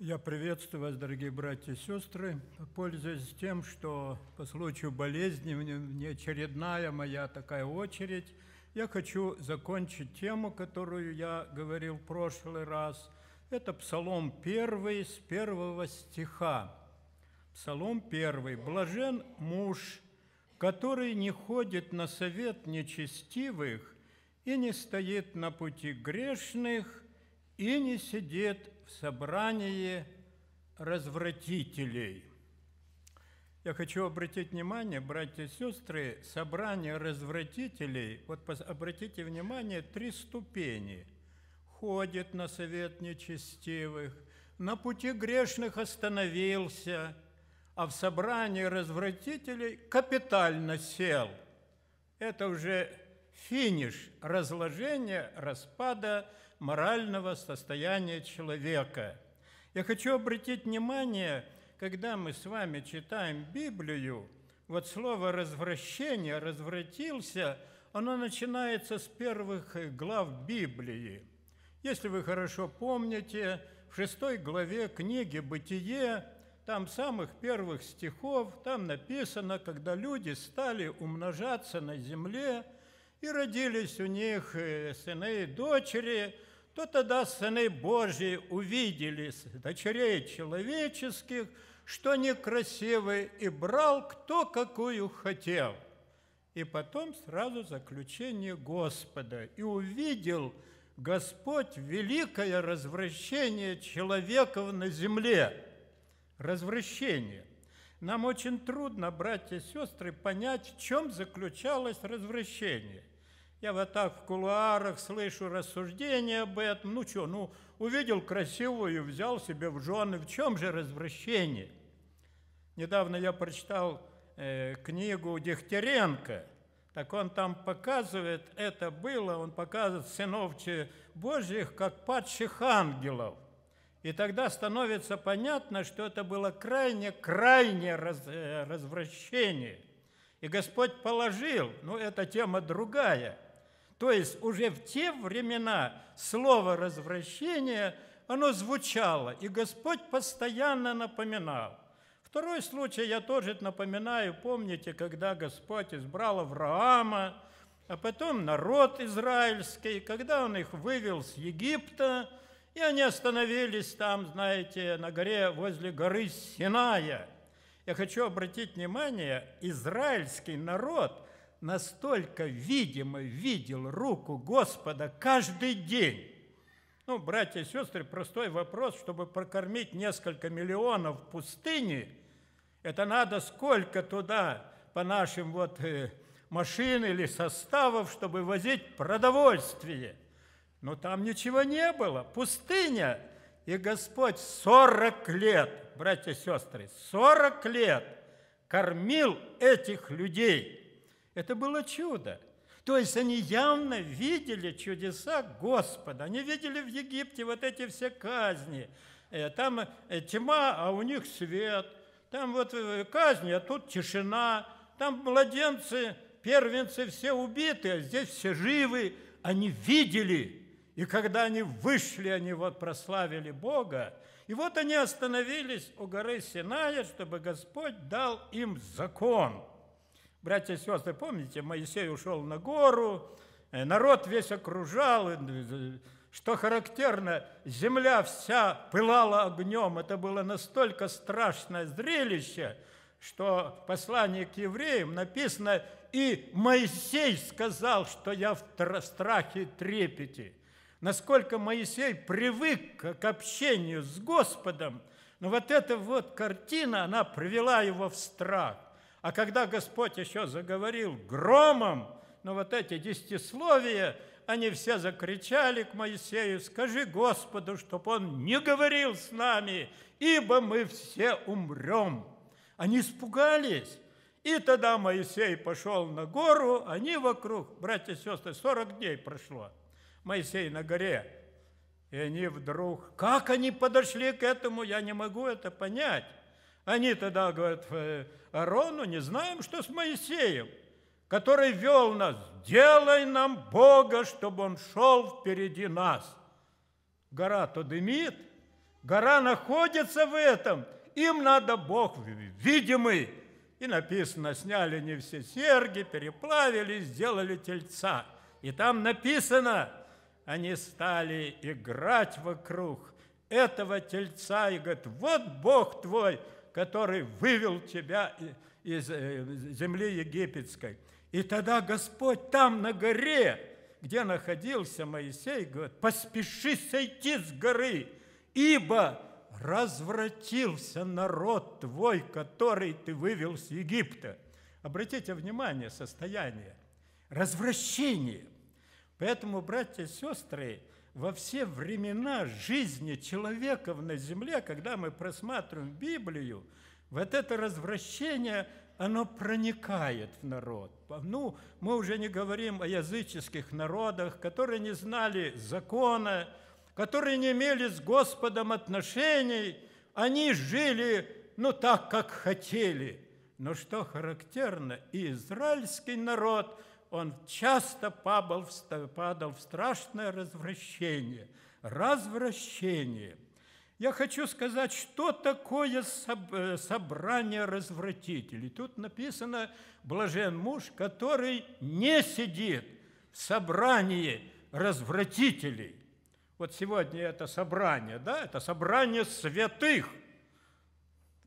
Я приветствую вас, дорогие братья и сестры. Пользуясь тем, что по случаю болезни, мне очередная моя такая очередь, я хочу закончить тему, которую я говорил в прошлый раз. Это Псалом 1 с первого стиха. Псалом 1. «Блажен муж, который не ходит на совет нечестивых и не стоит на пути грешных, и не сидит в собрании развратителей. Я хочу обратить внимание, братья и сестры, собрание развратителей, вот обратите внимание, три ступени. Ходит на совет нечестивых, на пути грешных остановился, а в собрании развратителей капитально сел. Это уже финиш разложения, распада, морального состояния человека. Я хочу обратить внимание, когда мы с вами читаем Библию, вот слово «развращение», «развратился», оно начинается с первых глав Библии. Если вы хорошо помните, в шестой главе книги «Бытие» там самых первых стихов, там написано, когда люди стали умножаться на земле, и родились у них э, сыны и дочери, то тогда сыны Божьи увидели дочерей человеческих, что некрасивы, и брал кто какую хотел. И потом сразу заключение Господа. И увидел Господь великое развращение человеков на земле. Развращение. Нам очень трудно, братья и сестры, понять, в чем заключалось развращение. Я вот так в кулуарах слышу рассуждения об этом. Ну что, ну увидел красивую, взял себе в жены. В чем же развращение? Недавно я прочитал э, книгу Дегтяренко. Так он там показывает, это было, он показывает сынов Божьих как падших ангелов. И тогда становится понятно, что это было крайне-крайне раз, э, развращение. И Господь положил, ну это тема другая – то есть уже в те времена слово «развращение» оно звучало, и Господь постоянно напоминал. Второй случай я тоже напоминаю, помните, когда Господь избрал Авраама, а потом народ израильский, когда он их вывел с Египта, и они остановились там, знаете, на горе возле горы Синая. Я хочу обратить внимание, израильский народ – настолько видимо видел руку Господа каждый день. Ну, братья и сестры, простой вопрос, чтобы прокормить несколько миллионов в пустыне, это надо сколько туда по нашим вот э, машин или составов, чтобы возить продовольствие. Но там ничего не было. Пустыня. И Господь 40 лет, братья и сестры, 40 лет кормил этих людей – это было чудо. То есть они явно видели чудеса Господа. Они видели в Египте вот эти все казни. Э, там э, тьма, а у них свет. Там вот э, казни, а тут тишина. Там младенцы, первенцы все убиты, а здесь все живы. Они видели. И когда они вышли, они вот прославили Бога. И вот они остановились у горы Синая, чтобы Господь дал им закон – Братья и сестры, помните, Моисей ушел на гору, э, народ весь окружал, э, ну, э, что характерно, земля вся пылала огнем. Это было настолько страшное зрелище, что в послании к евреям написано, и Моисей сказал, что я в страхе трепете. Насколько Моисей привык к общению с Господом, но ну, вот эта вот картина, она привела его в страх. А когда Господь еще заговорил громом, но ну, вот эти десятисловия, они все закричали к Моисею, скажи Господу, чтоб он не говорил с нами, ибо мы все умрем. Они испугались. И тогда Моисей пошел на гору, они вокруг, братья и сестры, 40 дней прошло. Моисей на горе. И они вдруг, как они подошли к этому, я не могу это понять. Они тогда говорят «Э, Арону, не знаем, что с Моисеем, который вел нас. Делай нам Бога, чтобы он шел впереди нас. Гора-то дымит, гора находится в этом. Им надо Бог видимый. И написано, сняли не все серги, переплавили, сделали тельца. И там написано, они стали играть вокруг этого тельца и говорят, вот Бог твой – который вывел тебя из э, земли египетской. И тогда Господь там на горе, где находился Моисей, говорит, поспеши сойти с горы, ибо развратился народ твой, который ты вывел с Египта. Обратите внимание, состояние, развращение. Поэтому, братья и сестры, во все времена жизни человека на земле, когда мы просматриваем Библию, вот это развращение, оно проникает в народ. Ну, мы уже не говорим о языческих народах, которые не знали закона, которые не имели с Господом отношений, они жили, ну, так, как хотели. Но что характерно, и израильский народ – он часто падал в, падал в страшное развращение. Развращение. Я хочу сказать, что такое э, собрание развратителей. Тут написано «блажен муж, который не сидит в собрании развратителей». Вот сегодня это собрание, да, это собрание святых.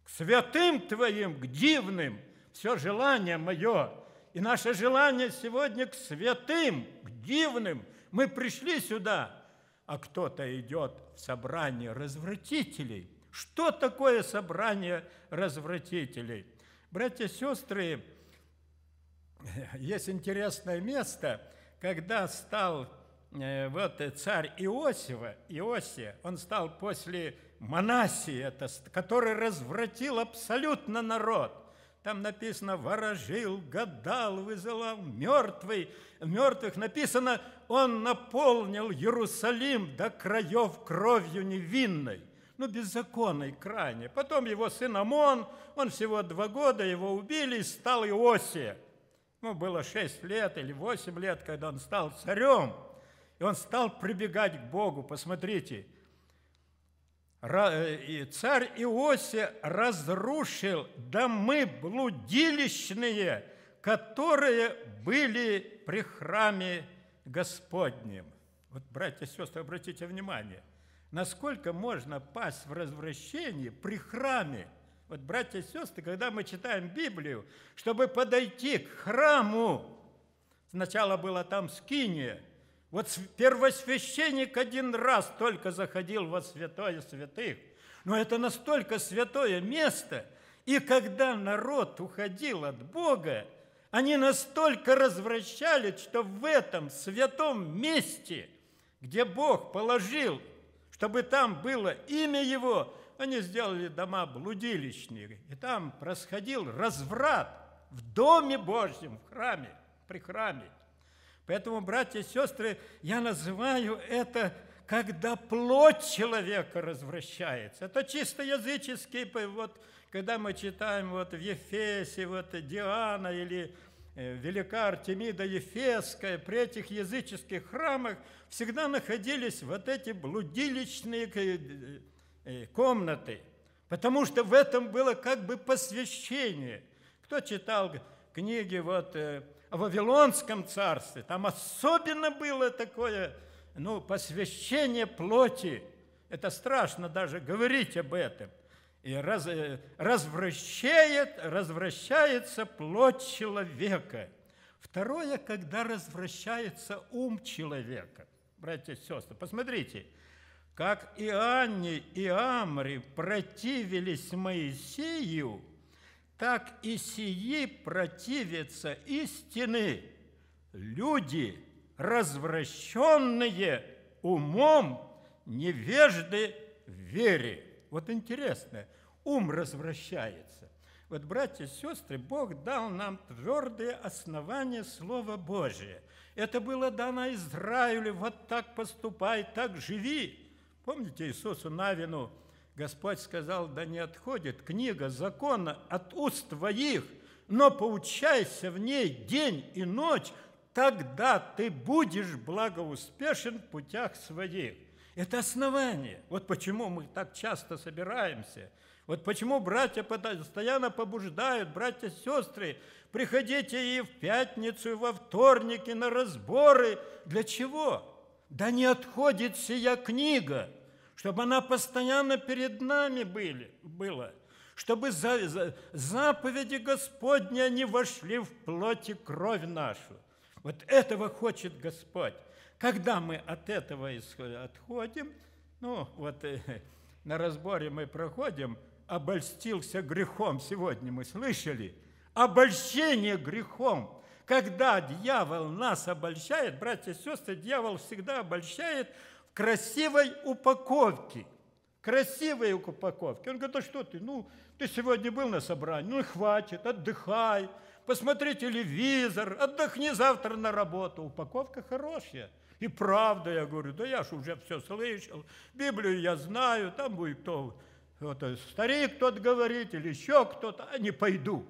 К святым твоим, к дивным, все желание мое – и наше желание сегодня к святым, к дивным. Мы пришли сюда, а кто-то идет в собрание развратителей. Что такое собрание развратителей? Братья и сестры, есть интересное место, когда стал э, вот царь Иосифа, Иосия, он стал после Манасии, который развратил абсолютно народ. Там написано «ворожил, гадал, вызывал мертвый, мертвых». Написано «он наполнил Иерусалим до краев кровью невинной» ну, беззаконной крайне. Потом его сын Амон, он всего два года, его убили, и стал Иосия. Ну, было шесть лет или восемь лет, когда он стал царем. И он стал прибегать к Богу. Посмотрите, Э, царь Иосиф разрушил домы блудилищные, которые были при храме Господнем. Вот, братья и сестры, обратите внимание, насколько можно пасть в развращении при храме. Вот, братья и сестры, когда мы читаем Библию, чтобы подойти к храму, сначала было там скиния, вот первосвященник один раз только заходил во святое святых, но это настолько святое место, и когда народ уходил от Бога, они настолько развращались, что в этом святом месте, где Бог положил, чтобы там было имя Его, они сделали дома блудилищные, и там происходил разврат в Доме Божьем, в храме, при храме. Поэтому, братья и сестры, я называю это, когда плоть человека развращается. Это чисто языческий, вот, когда мы читаем вот в Ефесе, вот Диана или э, Велика Артемида Ефесская, при этих языческих храмах всегда находились вот эти блудилищные э, э, комнаты, потому что в этом было как бы посвящение. Кто читал книги вот Вавилонском царстве, там особенно было такое, ну, посвящение плоти. Это страшно даже говорить об этом. И раз, э, развращает, развращается плоть человека. Второе, когда развращается ум человека. Братья и сестры, посмотрите, как и Анне, и Амри противились Моисею – так и сии противятся истины люди, развращенные умом, невежды в вере. Вот интересно, ум развращается. Вот, братья и сестры, Бог дал нам твердые основания Слова Божия. Это было дано Израилю, вот так поступай, так живи. Помните Иисусу Навину Господь сказал, да не отходит книга закона от уст твоих, но поучайся в ней день и ночь, тогда ты будешь благоуспешен в путях своих. Это основание. Вот почему мы так часто собираемся. Вот почему братья постоянно побуждают, братья и сестры, приходите и в пятницу, и во вторник, и на разборы. Для чего? Да не отходит сия книга – чтобы она постоянно перед нами были, была, чтобы за, за, заповеди Господни они вошли в плоть и кровь нашу. Вот этого хочет Господь. Когда мы от этого отходим, ну вот э, на разборе мы проходим, обольстился грехом, сегодня мы слышали, обольщение грехом – когда дьявол нас обольщает, братья и сестры, дьявол всегда обольщает красивой упаковки. Красивой упаковки. Он говорит, а что ты? Ну, ты сегодня был на собрании, ну хватит, отдыхай, посмотри телевизор, отдохни завтра на работу. Упаковка хорошая. И правда, я говорю, да я же уже все слышал, Библию я знаю, там будет кто, вот, старик тот говорит или еще кто-то, а не пойду.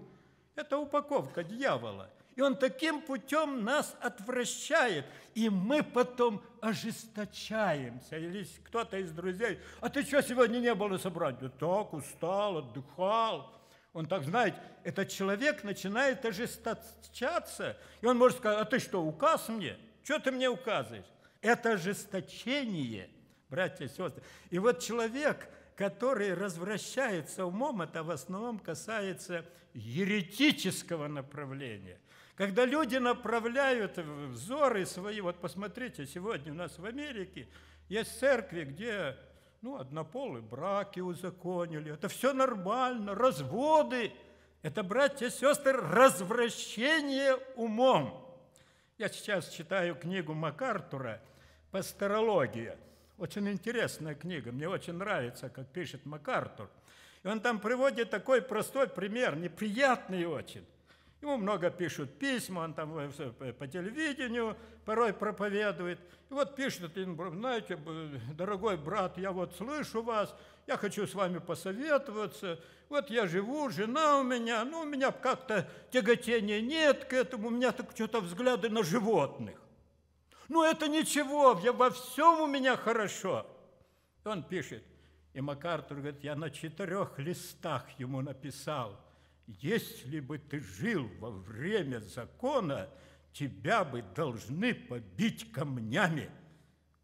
Это упаковка дьявола – и он таким путем нас отвращает. И мы потом ожесточаемся. Или кто-то из друзей, а ты что сегодня не был собрать? собрании? Так, устал, отдыхал. Он так, знаете, этот человек начинает ожесточаться. И он может сказать, а ты что, указ мне? Что ты мне указываешь? Это ожесточение, братья и сестры. И вот человек, который развращается умом, это в основном касается еретического направления – когда люди направляют взоры свои, вот посмотрите, сегодня у нас в Америке есть церкви, где ну, однополые браки узаконили, это все нормально, разводы, это, братья и сестры, развращение умом. Я сейчас читаю книгу МакАртура «Пасторология». Очень интересная книга, мне очень нравится, как пишет МакАртур. И он там приводит такой простой пример, неприятный очень – Ему много пишут письма, он там э, э, по телевидению порой проповедует. И вот пишет, знаете, дорогой брат, я вот слышу вас, я хочу с вами посоветоваться. Вот я живу, жена у меня, ну у меня как-то тяготения нет к этому, у меня так что-то взгляды на животных. Ну это ничего, я, во всем у меня хорошо. И он пишет, и МакАртур говорит, я на четырех листах ему написал – если бы ты жил во время закона, тебя бы должны побить камнями.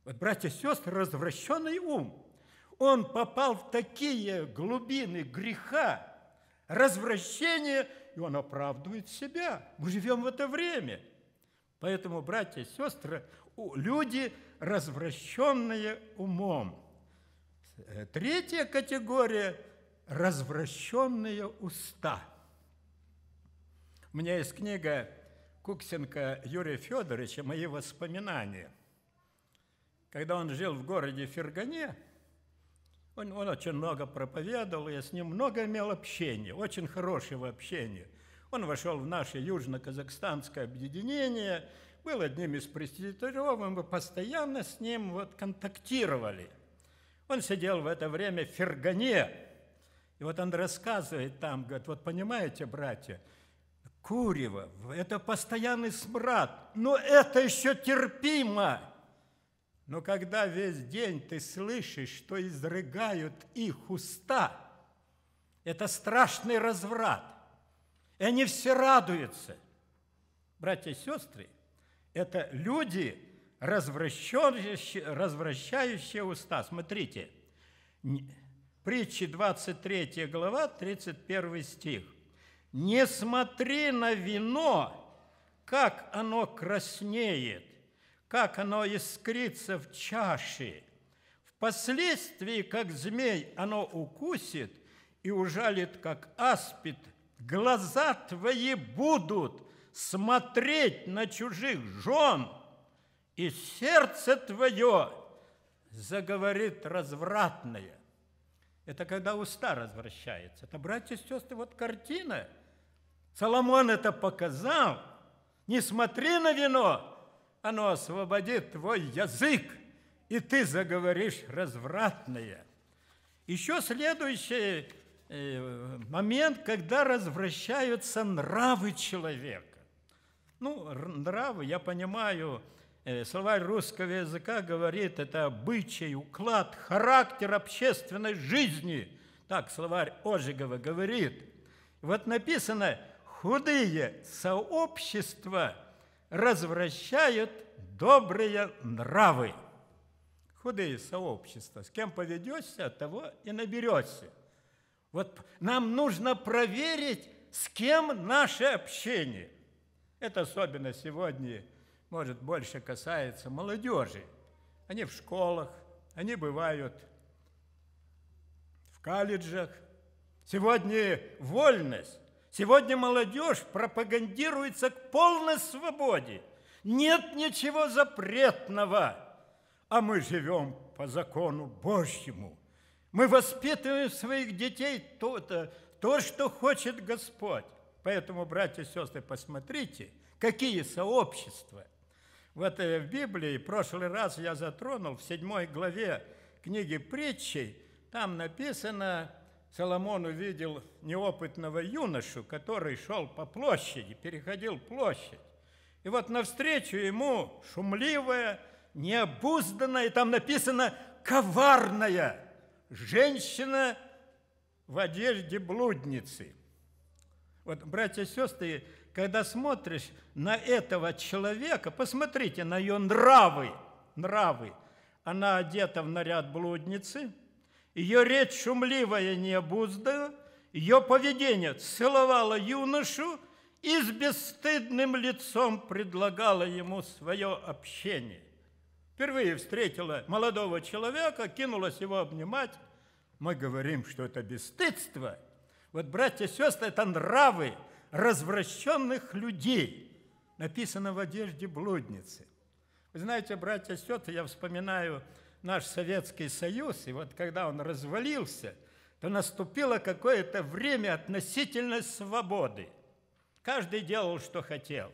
Вот, братья и сестры, развращенный ум. Он попал в такие глубины греха, развращения, и он оправдывает себя. Мы живем в это время. Поэтому, братья и сестры, люди, развращенные умом. Третья категория – развращенные уста – у меня есть книга Куксенко Юрия Федоровича «Мои воспоминания». Когда он жил в городе Фергане, он, он очень много проповедовал, я с ним много имел общения, очень хорошего общения. Он вошел в наше южно-казахстанское объединение, был одним из пресвитеров, мы постоянно с ним вот контактировали. Он сидел в это время в Фергане, и вот он рассказывает там, говорит, вот понимаете, братья – курево, это постоянный смрад, но это еще терпимо. Но когда весь день ты слышишь, что изрыгают их уста, это страшный разврат. И они все радуются. Братья и сестры, это люди, развращающие, развращающие уста. Смотрите, притчи 23 глава, 31 стих. Не смотри на вино, как оно краснеет, как оно искрится в чаше. Впоследствии, как змей, оно укусит и ужалит, как аспид. Глаза твои будут смотреть на чужих жен, и сердце твое заговорит развратное. Это когда уста развращаются. Это, братья и сестры, вот картина. Соломон это показал. Не смотри на вино, оно освободит твой язык, и ты заговоришь развратное. Еще следующий э, момент, когда развращаются нравы человека. Ну, нравы, я понимаю, Э, словарь русского языка говорит, это обычай, уклад, характер общественной жизни. Так словарь Ожегова говорит. Вот написано, худые сообщества развращают добрые нравы. Худые сообщества. С кем поведешься, того и наберешься. Вот нам нужно проверить, с кем наше общение. Это особенно сегодня – может, больше касается молодежи. Они в школах, они бывают в колледжах. Сегодня вольность, сегодня молодежь пропагандируется к полной свободе. Нет ничего запретного, а мы живем по закону Божьему. Мы воспитываем своих детей то-то, то, что хочет Господь. Поэтому, братья и сестры, посмотрите, какие сообщества – вот в Библии, в прошлый раз я затронул, в седьмой главе книги притчей, там написано, Соломон увидел неопытного юношу, который шел по площади, переходил площадь. И вот навстречу ему шумливая, необузданная, там написано «коварная» женщина в одежде блудницы. Вот, братья и сестры, когда смотришь на этого человека, посмотрите на ее нравы, нравы. Она одета в наряд блудницы, ее речь шумливая, не необузданная, ее поведение целовало юношу и с бесстыдным лицом предлагала ему свое общение. Впервые встретила молодого человека, кинулась его обнимать. Мы говорим, что это бесстыдство. Вот, братья и сестры, это нравы – развращенных людей, написано в одежде блудницы. Вы знаете, братья и сестры, я вспоминаю наш Советский Союз, и вот когда он развалился, то наступило какое-то время относительной свободы. Каждый делал, что хотел.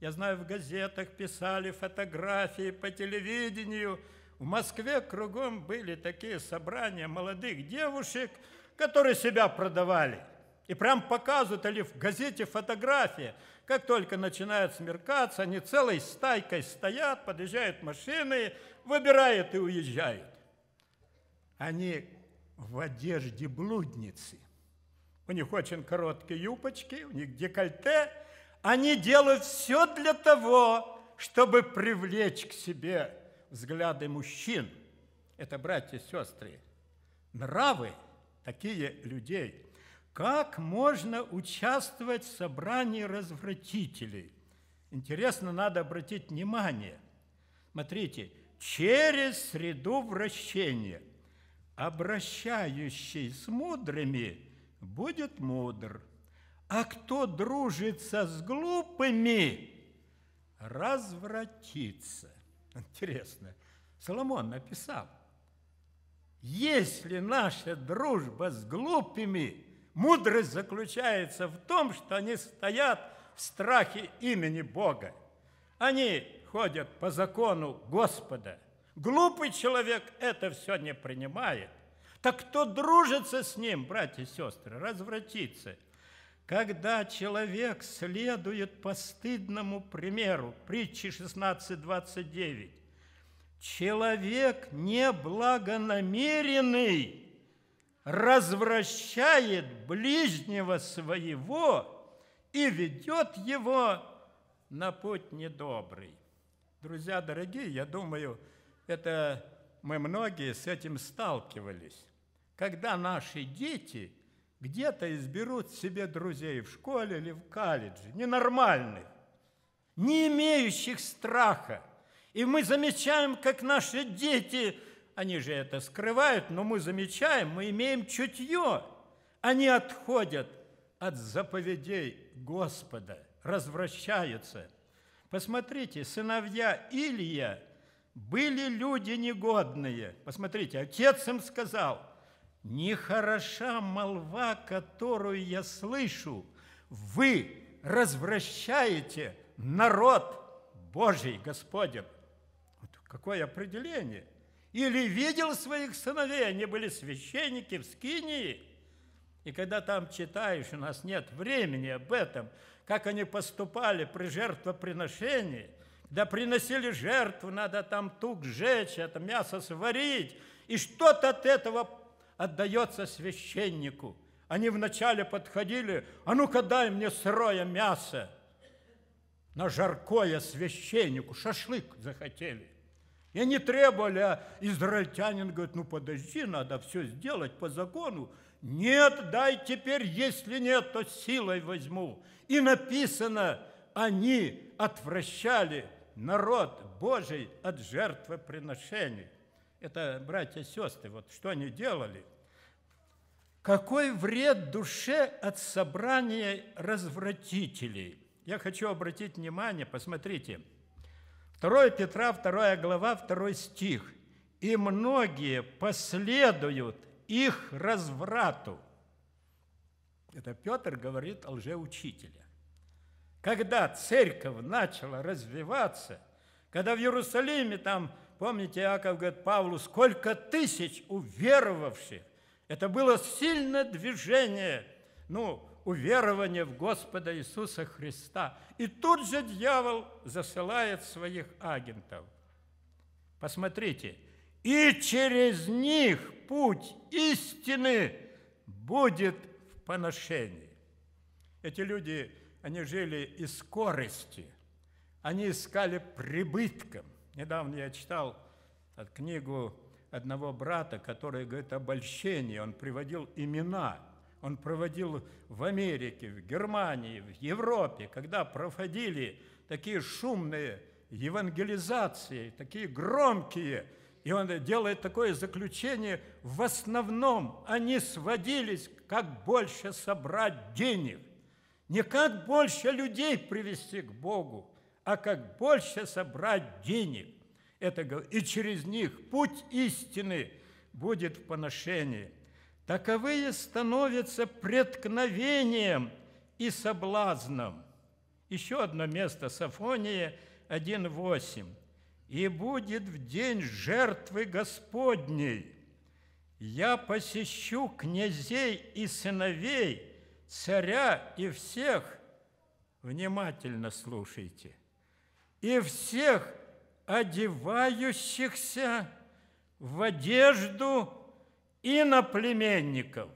Я знаю, в газетах писали фотографии по телевидению. В Москве кругом были такие собрания молодых девушек, которые себя продавали. И прям показывают или в газете фотографии. Как только начинает смеркаться, они целой стайкой стоят, подъезжают машины, выбирают и уезжают. Они в одежде блудницы. У них очень короткие юбочки, у них декольте. Они делают все для того, чтобы привлечь к себе взгляды мужчин. Это братья и сестры. Нравы такие людей – как можно участвовать в собрании развратителей? Интересно, надо обратить внимание. Смотрите, через среду вращения. Обращающий с мудрыми будет мудр, а кто дружится с глупыми, развратится. Интересно, Соломон написал, если наша дружба с глупыми – Мудрость заключается в том, что они стоят в страхе имени Бога. Они ходят по закону Господа. Глупый человек это все не принимает. Так кто дружится с ним, братья и сестры, развратится. Когда человек следует постыдному примеру, притчи 16.29, человек неблагонамеренный развращает ближнего своего и ведет его на путь недобрый. Друзья дорогие, я думаю, это мы многие с этим сталкивались. Когда наши дети где-то изберут себе друзей в школе или в колледже, ненормальных, не имеющих страха, и мы замечаем, как наши дети – они же это скрывают, но мы замечаем, мы имеем чутье. Они отходят от заповедей Господа, развращаются. Посмотрите, сыновья Илия были люди негодные. Посмотрите, отец им сказал, «Нехороша молва, которую я слышу, вы развращаете народ Божий, Господень». Вот какое определение! или видел своих сыновей, они были священники в Скинии. И когда там читаешь, у нас нет времени об этом, как они поступали при жертвоприношении, когда приносили жертву, надо там тук сжечь, это мясо сварить, и что-то от этого отдается священнику. Они вначале подходили, а ну-ка дай мне сырое мясо, на жаркое священнику, шашлык захотели – и не требовали, а израильтянин говорит, ну подожди, надо все сделать по закону. Нет, дай теперь, если нет, то силой возьму. И написано, они отвращали народ Божий от жертвоприношений. Это, братья и сестры, вот что они делали. Какой вред душе от собрания развратителей? Я хочу обратить внимание, посмотрите – 2 Петра, 2 глава, 2 стих. «И многие последуют их разврату». Это Петр говорит о лжеучителе. Когда церковь начала развиваться, когда в Иерусалиме там, помните, Иаков говорит Павлу, сколько тысяч уверовавших, это было сильное движение, ну, Уверование в Господа Иисуса Христа. И тут же дьявол засылает своих агентов. Посмотрите, и через них путь истины будет в поношении. Эти люди, они жили из скорости, они искали прибытком. Недавно я читал э, книгу одного брата, который говорит обольщение, он приводил имена – он проводил в Америке, в Германии, в Европе, когда проходили такие шумные евангелизации, такие громкие, и он делает такое заключение, в основном они сводились, как больше собрать денег, не как больше людей привести к Богу, а как больше собрать денег. Это, и через них путь истины будет в поношении – таковые становятся преткновением и соблазном. Еще одно место, Сафония 1.8. «И будет в день жертвы Господней, я посещу князей и сыновей, царя и всех, внимательно слушайте, и всех одевающихся в одежду иноплеменников.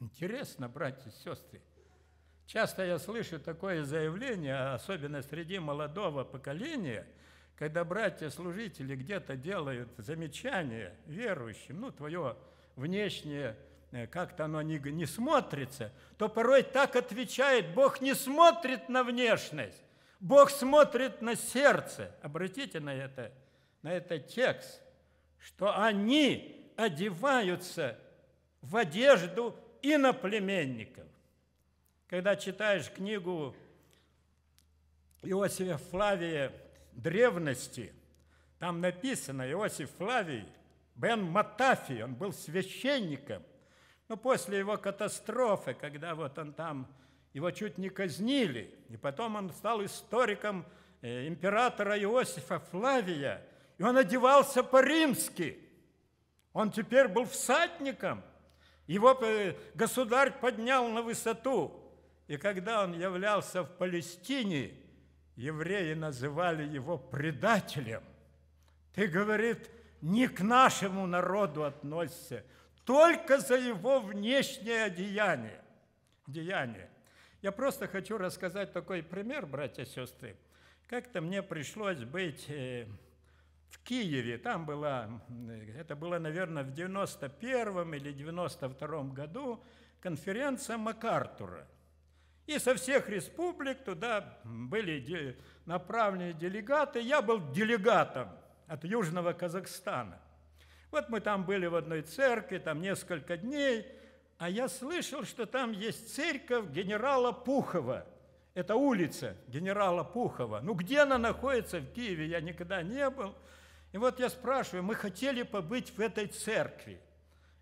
Интересно, братья и сестры. Часто я слышу такое заявление, особенно среди молодого поколения, когда братья-служители где-то делают замечания верующим, ну, твое внешнее, э, как-то оно не, не смотрится, то порой так отвечает, Бог не смотрит на внешность, Бог смотрит на сердце. Обратите на это, на этот текст, что они одеваются в одежду иноплеменников. Когда читаешь книгу Иосифа Флавия «Древности», там написано Иосиф Флавий Бен Матафи, он был священником, но после его катастрофы, когда вот он там, его чуть не казнили, и потом он стал историком э, императора Иосифа Флавия, и он одевался по-римски – он теперь был всадником. Его э, государь поднял на высоту. И когда он являлся в Палестине, евреи называли его предателем. Ты, говорит, не к нашему народу относишься, только за его внешнее одеяние. деяние. Я просто хочу рассказать такой пример, братья и сестры. Как-то мне пришлось быть э, в Киеве. Там была, это было, наверное, в 91 или 92 году конференция МакАртура. И со всех республик туда были направлены делегаты. Я был делегатом от Южного Казахстана. Вот мы там были в одной церкви, там несколько дней, а я слышал, что там есть церковь генерала Пухова. Это улица генерала Пухова. Ну, где она находится в Киеве, я никогда не был. И вот я спрашиваю, мы хотели побыть в этой церкви.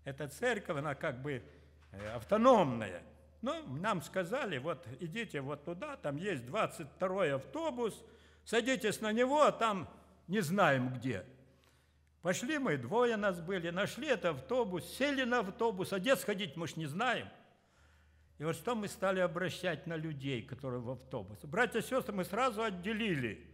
Эта церковь, она как бы э, автономная. Ну, нам сказали, вот идите вот туда, там есть 22-й автобус, садитесь на него, а там не знаем где. Пошли мы, двое нас были, нашли этот автобус, сели на автобус, а где сходить мы ж не знаем. И вот что мы стали обращать на людей, которые в автобус. Братья и сестры мы сразу отделили.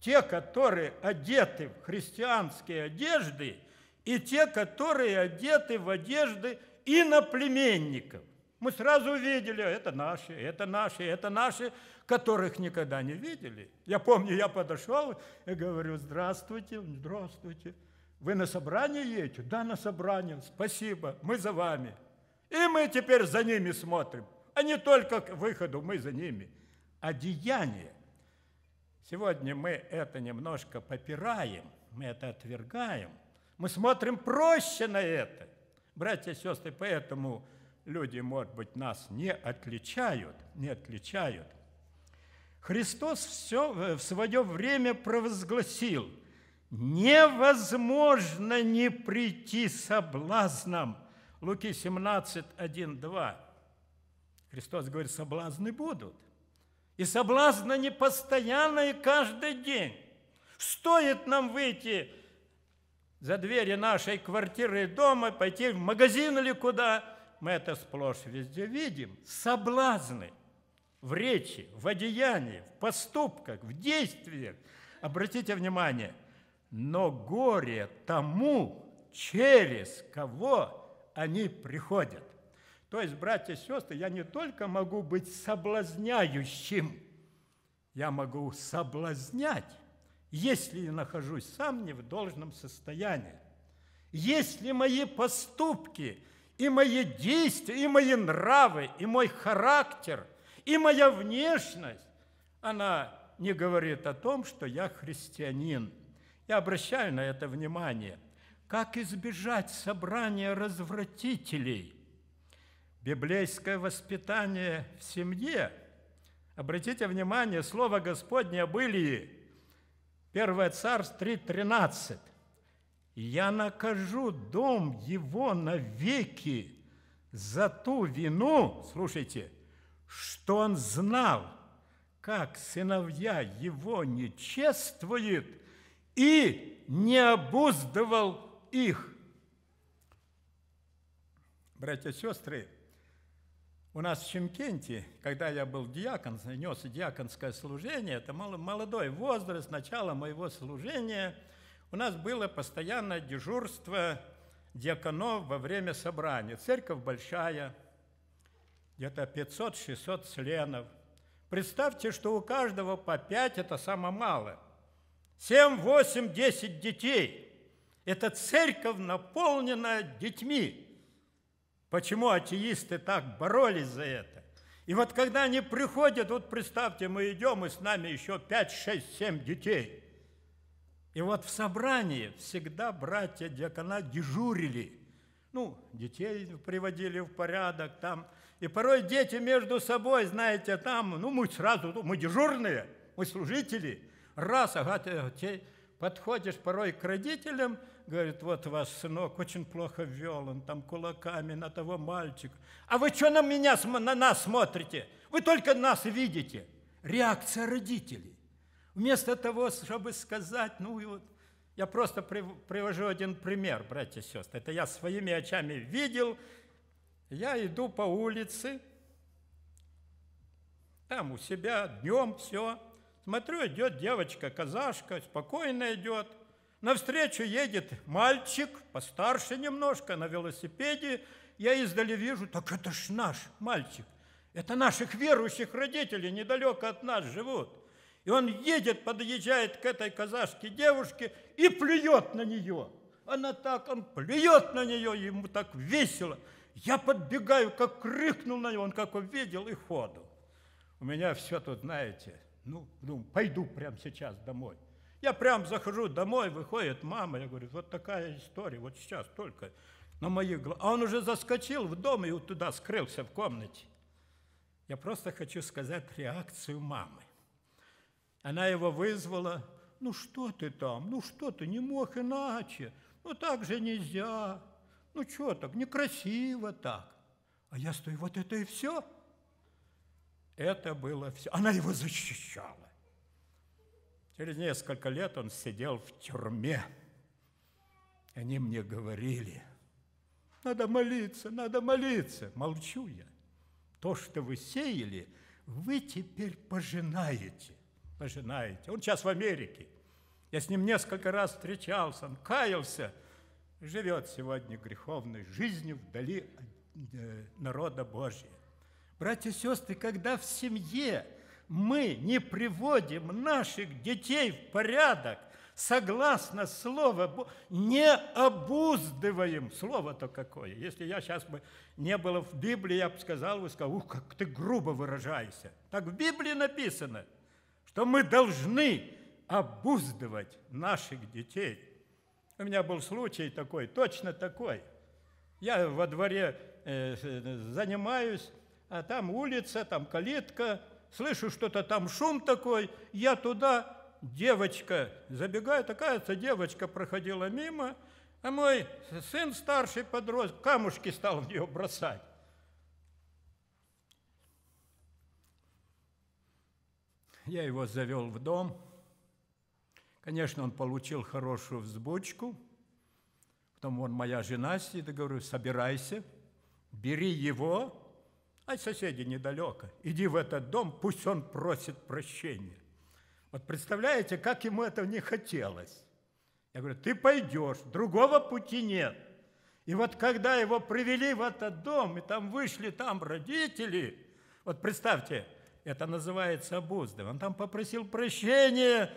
Те, которые одеты в христианские одежды, и те, которые одеты в одежды иноплеменников. Мы сразу увидели, это наши, это наши, это наши, которых никогда не видели. Я помню, я подошел и говорю, здравствуйте, здравствуйте. Вы на собрание едете? Да, на собрание. Спасибо, мы за вами. И мы теперь за ними смотрим. А не только к выходу, мы за ними. А деяние Сегодня мы это немножко попираем, мы это отвергаем, мы смотрим проще на это. Братья и сестры, поэтому люди, может быть, нас не отличают, не отличают. Христос все э, в свое время провозгласил, невозможно не прийти соблазном. Луки 17, 1, 2. Христос говорит, соблазны будут – и соблазна они и каждый день. Стоит нам выйти за двери нашей квартиры и дома, пойти в магазин или куда, мы это сплошь везде видим. Соблазны в речи, в одеянии, в поступках, в действиях. Обратите внимание, но горе тому, через кого они приходят. То есть, братья и сестры, я не только могу быть соблазняющим, я могу соблазнять, если я нахожусь сам не в должном состоянии. Если мои поступки и мои действия, и мои нравы, и мой характер, и моя внешность, она не говорит о том, что я христианин. Я обращаю на это внимание. Как избежать собрания развратителей – библейское воспитание в семье. Обратите внимание, слово Господне были Илии, 1 Царств 3.13. «Я накажу дом его навеки за ту вину, слушайте, что он знал, как сыновья его не чествует и не обуздывал их». Братья и сестры, у нас в Чемкенте, когда я был диакон, нес диаконское служение, это молодой возраст, начало моего служения, у нас было постоянное дежурство диаконов во время собрания. Церковь большая, где-то 500-600 членов. Представьте, что у каждого по 5 – это самое мало. 7, 8, 10 детей. Это церковь, наполнена детьми. Почему атеисты так боролись за это? И вот когда они приходят, вот представьте, мы идем, и с нами еще 5, 6, 7 детей. И вот в собрании всегда братья диакона дежурили. Ну, детей приводили в порядок там. И порой дети между собой, знаете, там, ну, мы сразу, ну, мы дежурные, мы служители. Раз, ага, ты, ты подходишь порой к родителям – говорит, вот ваш сынок очень плохо вел, он там кулаками на того мальчика. А вы что на меня, на нас смотрите? Вы только нас видите. Реакция родителей. Вместо того, чтобы сказать, ну и вот, я просто привожу один пример, братья и сестры. Это я своими очами видел. Я иду по улице, там у себя днем все. Смотрю, идет девочка, казашка, спокойно идет – Навстречу едет мальчик, постарше немножко, на велосипеде. Я издали вижу, так это ж наш мальчик. Это наших верующих родителей недалеко от нас живут. И он едет, подъезжает к этой казашке девушке и плюет на нее. Она так, он плюет на нее, ему так весело. Я подбегаю, как крикнул на него, он как увидел и ходу. У меня все тут, знаете, ну, ну пойду прямо сейчас домой. Я прям захожу домой, выходит мама, я говорю, вот такая история, вот сейчас только на моих глазах. А он уже заскочил в дом и вот туда скрылся в комнате. Я просто хочу сказать реакцию мамы. Она его вызвала, ну что ты там, ну что ты, не мог иначе, ну так же нельзя, ну что так, некрасиво так. А я стою, вот это и все. Это было все. Она его защищала. Через несколько лет он сидел в тюрьме. Они мне говорили, надо молиться, надо молиться. Молчу я. То, что вы сеяли, вы теперь пожинаете. Пожинаете. Он сейчас в Америке. Я с ним несколько раз встречался, он каялся. Живет сегодня греховной жизнью вдали от э, народа Божия. Братья и сестры, когда в семье – мы не приводим наших детей в порядок, согласно Слову, не обуздываем. Слово-то какое. Если я сейчас бы не было в Библии, я бы сказал, бы сказал, ух, как ты грубо выражаешься. Так в Библии написано, что мы должны обуздывать наших детей. У меня был случай такой, точно такой. Я во дворе э, э, занимаюсь, а там улица, там калитка – слышу что-то там, шум такой, я туда, девочка, забегаю, такая, оказывается, девочка проходила мимо, а мой сын старший подрос, камушки стал в нее бросать. Я его завел в дом. Конечно, он получил хорошую взбучку. Потом он, моя жена сидит, говорю, собирайся, бери его, а соседи недалеко. Иди в этот дом, пусть он просит прощения. Вот представляете, как ему этого не хотелось. Я говорю, ты пойдешь, другого пути нет. И вот когда его привели в этот дом, и там вышли там родители, вот представьте, это называется обузды. Он там попросил прощения.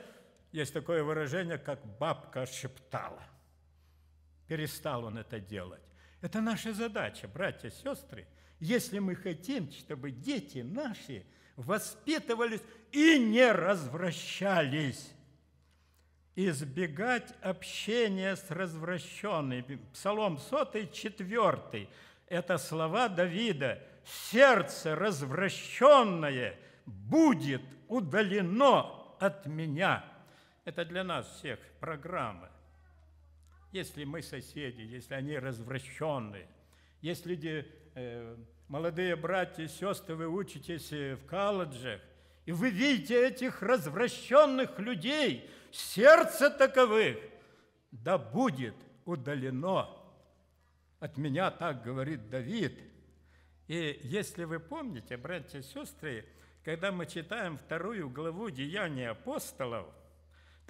Есть такое выражение, как бабка шептала. Перестал он это делать. Это наша задача, братья сестры, если мы хотим, чтобы дети наши воспитывались и не развращались. Избегать общения с развращенными. Псалом 100, 4. Это слова Давида. «Сердце развращенное будет удалено от меня». Это для нас всех программа. Если мы соседи, если они развращенные, если люди, э, молодые братья и сестры, вы учитесь э, в колледжах, и вы видите этих развращенных людей, сердце таковых, да будет удалено. От меня так говорит Давид. И если вы помните, братья и сестры, когда мы читаем вторую главу Деяния апостолов –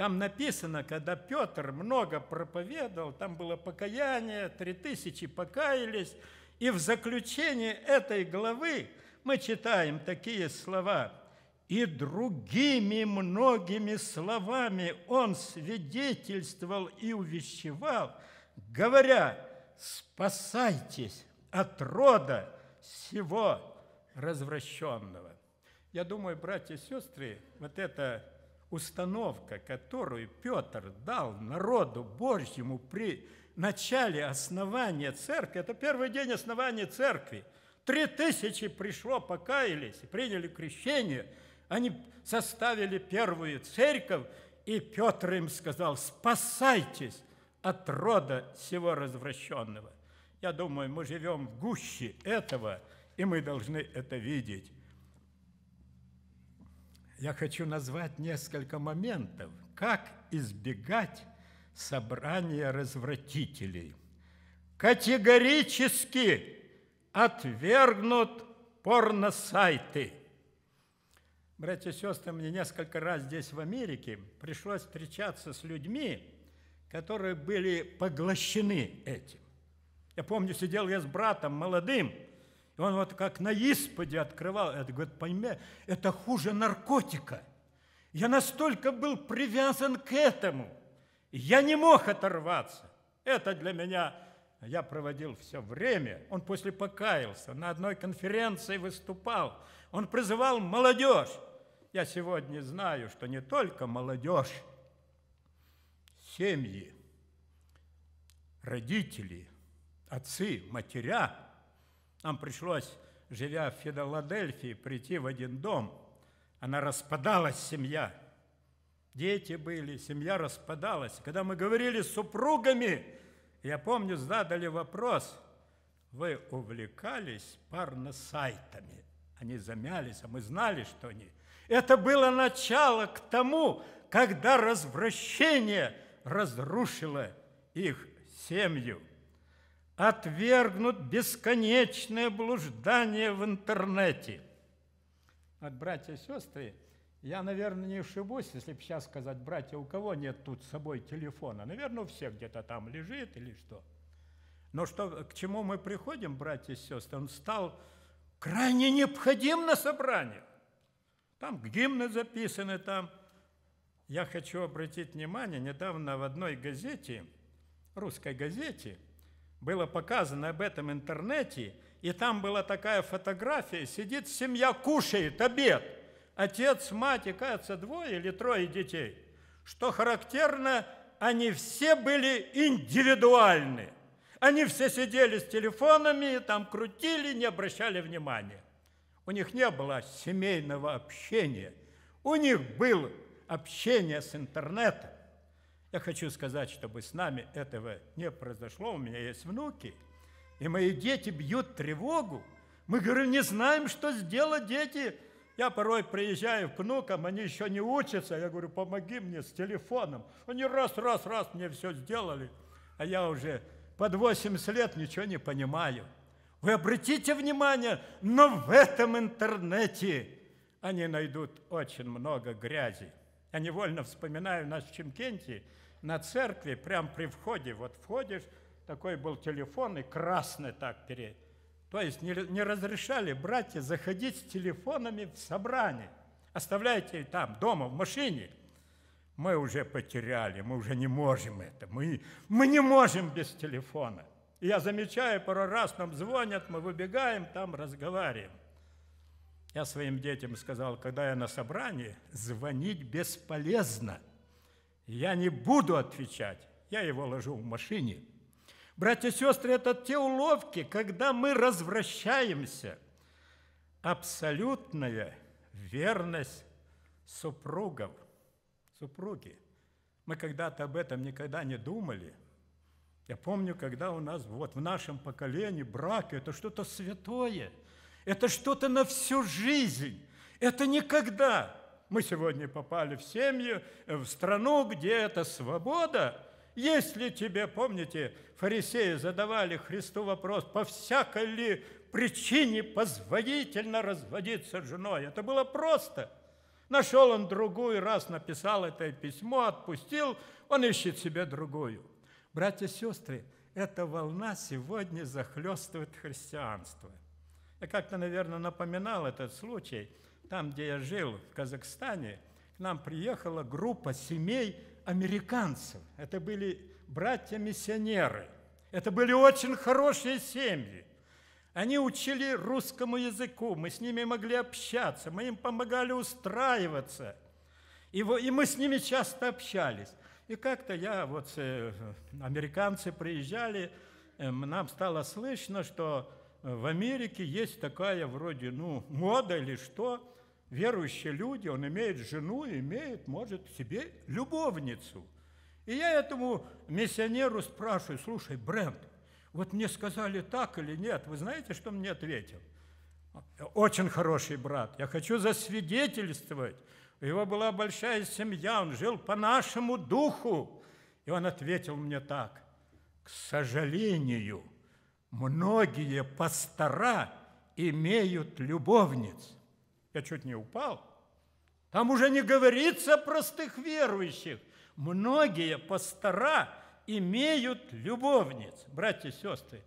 там написано, когда Петр много проповедовал, там было покаяние, три тысячи покаялись. И в заключении этой главы мы читаем такие слова. «И другими многими словами он свидетельствовал и увещевал, говоря, спасайтесь от рода всего развращенного». Я думаю, братья и сестры, вот это установка, которую Петр дал народу Божьему при начале основания церкви, это первый день основания церкви, три тысячи пришло, покаялись, приняли крещение, они составили первую церковь, и Петр им сказал, спасайтесь от рода всего развращенного. Я думаю, мы живем в гуще этого, и мы должны это видеть я хочу назвать несколько моментов, как избегать собрания развратителей. Категорически отвергнут порносайты. Братья и сестры, мне несколько раз здесь в Америке пришлось встречаться с людьми, которые были поглощены этим. Я помню, сидел я с братом молодым – и он вот как на исподе открывал это, говорит, пойми, это хуже наркотика. Я настолько был привязан к этому. Я не мог оторваться. Это для меня я проводил все время. Он после покаялся, на одной конференции выступал. Он призывал молодежь. Я сегодня знаю, что не только молодежь, семьи, родители, отцы, матеря – нам пришлось, живя в Филадельфии, прийти в один дом. Она распадалась, семья. Дети были, семья распадалась. Когда мы говорили с супругами, я помню, задали вопрос, вы увлекались парносайтами? Они замялись, а мы знали, что они. Это было начало к тому, когда развращение разрушило их семью отвергнут бесконечное блуждание в интернете. Вот, братья и сестры, я, наверное, не ошибусь, если бы сейчас сказать, братья, у кого нет тут с собой телефона? Наверное, у всех где-то там лежит или что. Но что, к чему мы приходим, братья и сестры, он стал крайне необходим на собраниях. Там гимны записаны, там. Я хочу обратить внимание, недавно в одной газете, русской газете – было показано об этом в интернете, и там была такая фотография, сидит семья, кушает обед. Отец, мать и, кажется, двое или трое детей. Что характерно, они все были индивидуальны. Они все сидели с телефонами, там крутили, не обращали внимания. У них не было семейного общения. У них было общение с интернетом. Я хочу сказать, чтобы с нами этого не произошло. У меня есть внуки, и мои дети бьют тревогу. Мы говорим, не знаем, что сделать, дети. Я порой приезжаю к внукам, они еще не учатся. Я говорю, помоги мне с телефоном. Они раз, раз, раз мне все сделали, а я уже под 80 лет ничего не понимаю. Вы обратите внимание, но в этом интернете они найдут очень много грязи. Я невольно вспоминаю, нас в Чемкенте на церкви, прямо при входе, вот входишь, такой был телефон и красный так перед. То есть не, не разрешали братья заходить с телефонами в собрание. Оставляйте там, дома, в машине. Мы уже потеряли, мы уже не можем это. Мы, мы не можем без телефона. И я замечаю, пару раз нам звонят, мы выбегаем, там разговариваем. Я своим детям сказал, когда я на собрании, звонить бесполезно – я не буду отвечать. Я его ложу в машине. Братья и сестры, это те уловки, когда мы развращаемся. Абсолютная верность супругов, супруги. Мы когда-то об этом никогда не думали. Я помню, когда у нас, вот в нашем поколении брак – это что-то святое, это что-то на всю жизнь, это никогда. Мы сегодня попали в семью, э, в страну, где это свобода. Если тебе, помните, фарисеи задавали Христу вопрос, по всякой ли причине позволительно разводиться с женой. Это было просто. Нашел он другую, раз написал это письмо, отпустил, он ищет себе другую. Братья и сестры, эта волна сегодня захлестывает христианство. Я как-то, наверное, напоминал этот случай – там, где я жил, в Казахстане, к нам приехала группа семей американцев. Это были братья-миссионеры. Это были очень хорошие семьи. Они учили русскому языку, мы с ними могли общаться, мы им помогали устраиваться. И, и мы с ними часто общались. И как-то я, вот э, американцы приезжали, эм, нам стало слышно, что в Америке есть такая вроде, ну, мода или что, верующие люди, он имеет жену, имеет, может, себе любовницу. И я этому миссионеру спрашиваю, слушай, Брент, вот мне сказали так или нет, вы знаете, что мне ответил? Очень хороший брат, я хочу засвидетельствовать. У него была большая семья, он жил по нашему духу. И он ответил мне так, к сожалению, многие пастора имеют любовниц – я чуть не упал. Там уже не говорится простых верующих. Многие пастора имеют любовниц. Братья и сестры,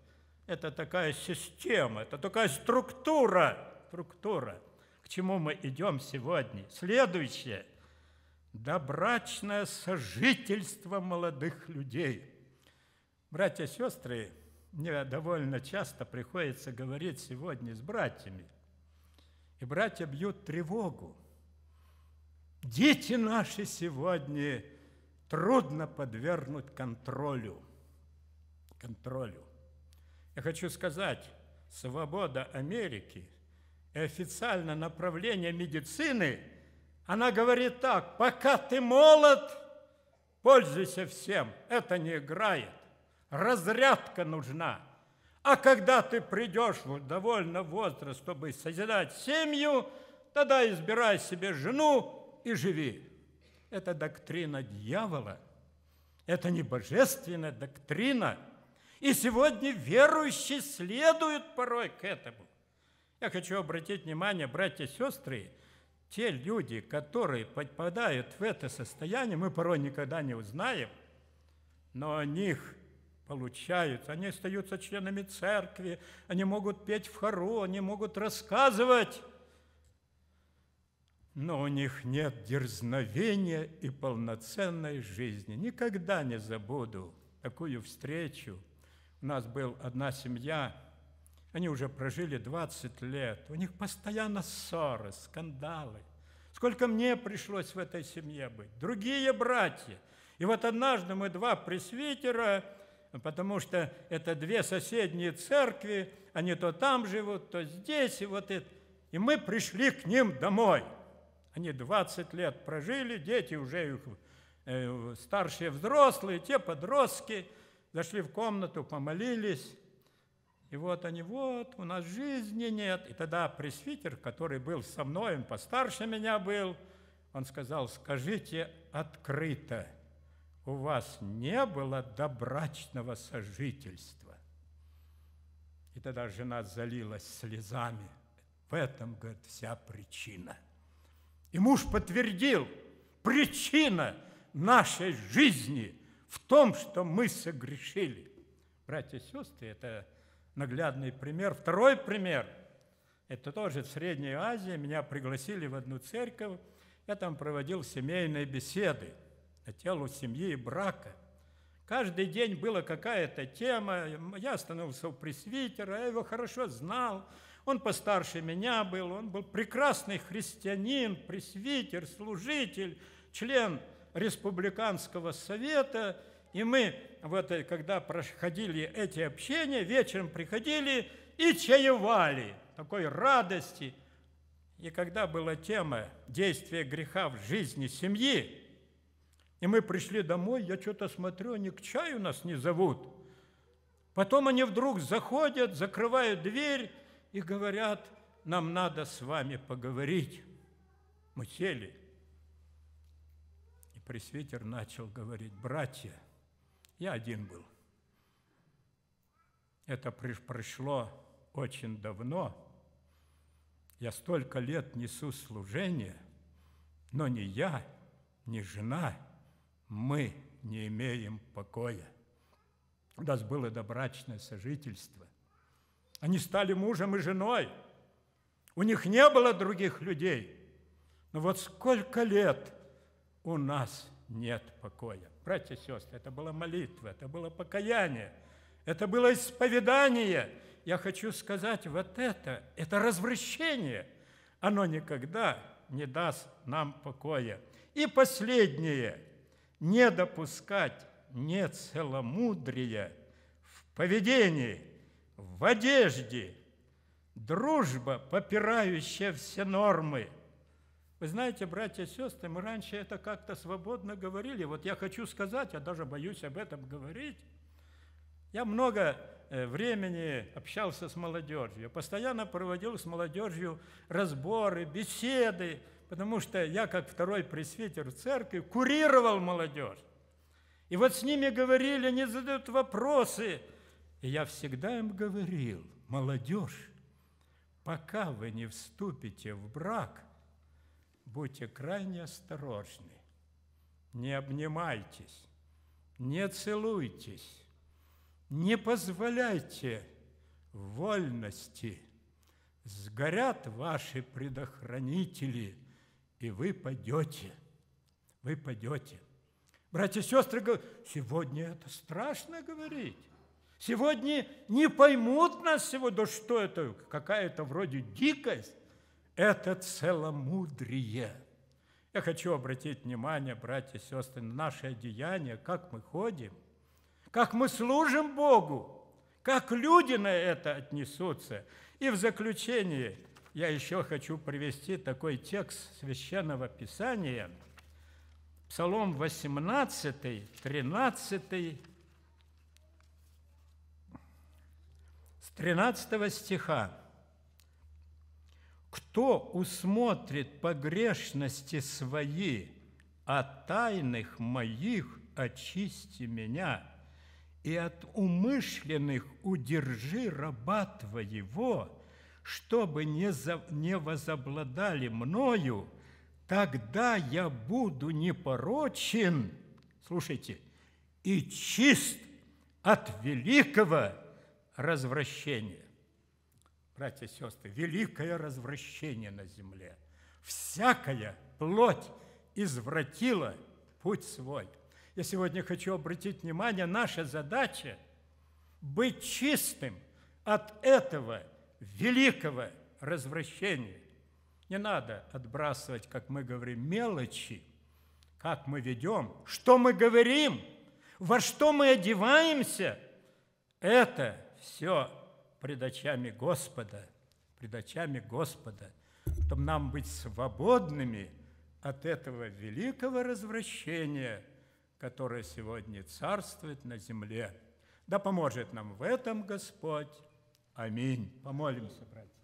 это такая система, это такая структура, структура, к чему мы идем сегодня. Следующее – добрачное сожительство молодых людей. Братья и сестры, мне довольно часто приходится говорить сегодня с братьями. И братья бьют тревогу. Дети наши сегодня трудно подвергнуть контролю. Контролю. Я хочу сказать, свобода Америки и официальное направление медицины, она говорит так, пока ты молод, пользуйся всем, это не играет. Разрядка нужна. А когда ты придешь в ну, довольно возраст, чтобы созидать семью, тогда избирай себе жену и живи. Это доктрина дьявола. Это не божественная доктрина. И сегодня верующие следуют порой к этому. Я хочу обратить внимание, братья и сестры, те люди, которые попадают в это состояние, мы порой никогда не узнаем, но о них получаются, они остаются членами церкви, они могут петь в хору, они могут рассказывать, но у них нет дерзновения и полноценной жизни. Никогда не забуду такую встречу. У нас была одна семья, они уже прожили 20 лет, у них постоянно ссоры, скандалы. Сколько мне пришлось в этой семье быть, другие братья. И вот однажды мы два пресвитера – потому что это две соседние церкви, они то там живут, то здесь, и вот это. И мы пришли к ним домой. Они 20 лет прожили, дети уже их э, старшие взрослые, те подростки, зашли в комнату, помолились. И вот они, вот, у нас жизни нет. И тогда пресвитер, который был со мной, он постарше меня был, он сказал, скажите открыто – у вас не было добрачного сожительства. И тогда жена залилась слезами. В этом, говорит, вся причина. И муж подтвердил, причина нашей жизни в том, что мы согрешили. Братья и сестры, это наглядный пример. Второй пример – это тоже в Средней Азии. Меня пригласили в одну церковь. Я там проводил семейные беседы телу семьи и брака. Каждый день была какая-то тема, я становился у пресвитера, я его хорошо знал, он постарше меня был, он был прекрасный христианин, пресвитер, служитель, член республиканского совета, и мы, вот, когда проходили эти общения, вечером приходили и чаевали такой радости. И когда была тема действия греха в жизни семьи, и мы пришли домой, я что-то смотрю, они к чаю нас не зовут. Потом они вдруг заходят, закрывают дверь и говорят, нам надо с вами поговорить. Мы сели. И пресвитер начал говорить, братья, я один был. Это пришло очень давно. Я столько лет несу служение, но ни я, ни жена – мы не имеем покоя. У нас было добрачное сожительство. Они стали мужем и женой. У них не было других людей. Но вот сколько лет у нас нет покоя. Братья и сестры, это была молитва, это было покаяние, это было исповедание. Я хочу сказать, вот это, это развращение, оно никогда не даст нам покоя. И последнее – не допускать нецеломудрия в поведении, в одежде, дружба, попирающая все нормы. Вы знаете, братья и сестры, мы раньше это как-то свободно говорили. Вот я хочу сказать, я даже боюсь об этом говорить. Я много э, времени общался с молодежью, постоянно проводил с молодежью разборы, беседы, потому что я, как второй пресвитер церкви, курировал молодежь. И вот с ними говорили, они задают вопросы. И я всегда им говорил, молодежь, пока вы не вступите в брак, будьте крайне осторожны. Не обнимайтесь, не целуйтесь, не позволяйте вольности. Сгорят ваши предохранители – и вы пойдете, вы пойдете. Братья и сестры говорят, сегодня это страшно говорить. Сегодня не поймут нас сегодня, да что это, какая-то вроде дикость. Это целомудрие. Я хочу обратить внимание, братья и сестры, на наше одеяние, как мы ходим, как мы служим Богу, как люди на это отнесутся. И в заключение – я еще хочу привести такой текст Священного Писания, Псалом 18, 13, с 13 стиха. «Кто усмотрит погрешности свои, от а тайных моих очисти меня, и от умышленных удержи раба твоего, чтобы не, за, не возобладали мною, тогда я буду непорочен, слушайте, и чист от великого развращения. Братья и сестры, великое развращение на земле. Всякая плоть извратила путь свой. Я сегодня хочу обратить внимание, наша задача – быть чистым от этого – великого развращения. Не надо отбрасывать, как мы говорим, мелочи, как мы ведем, что мы говорим, во что мы одеваемся. Это все пред очами Господа, пред очами Господа, чтобы нам быть свободными от этого великого развращения, которое сегодня царствует на земле. Да поможет нам в этом Господь. Аминь. Помолимся, братья.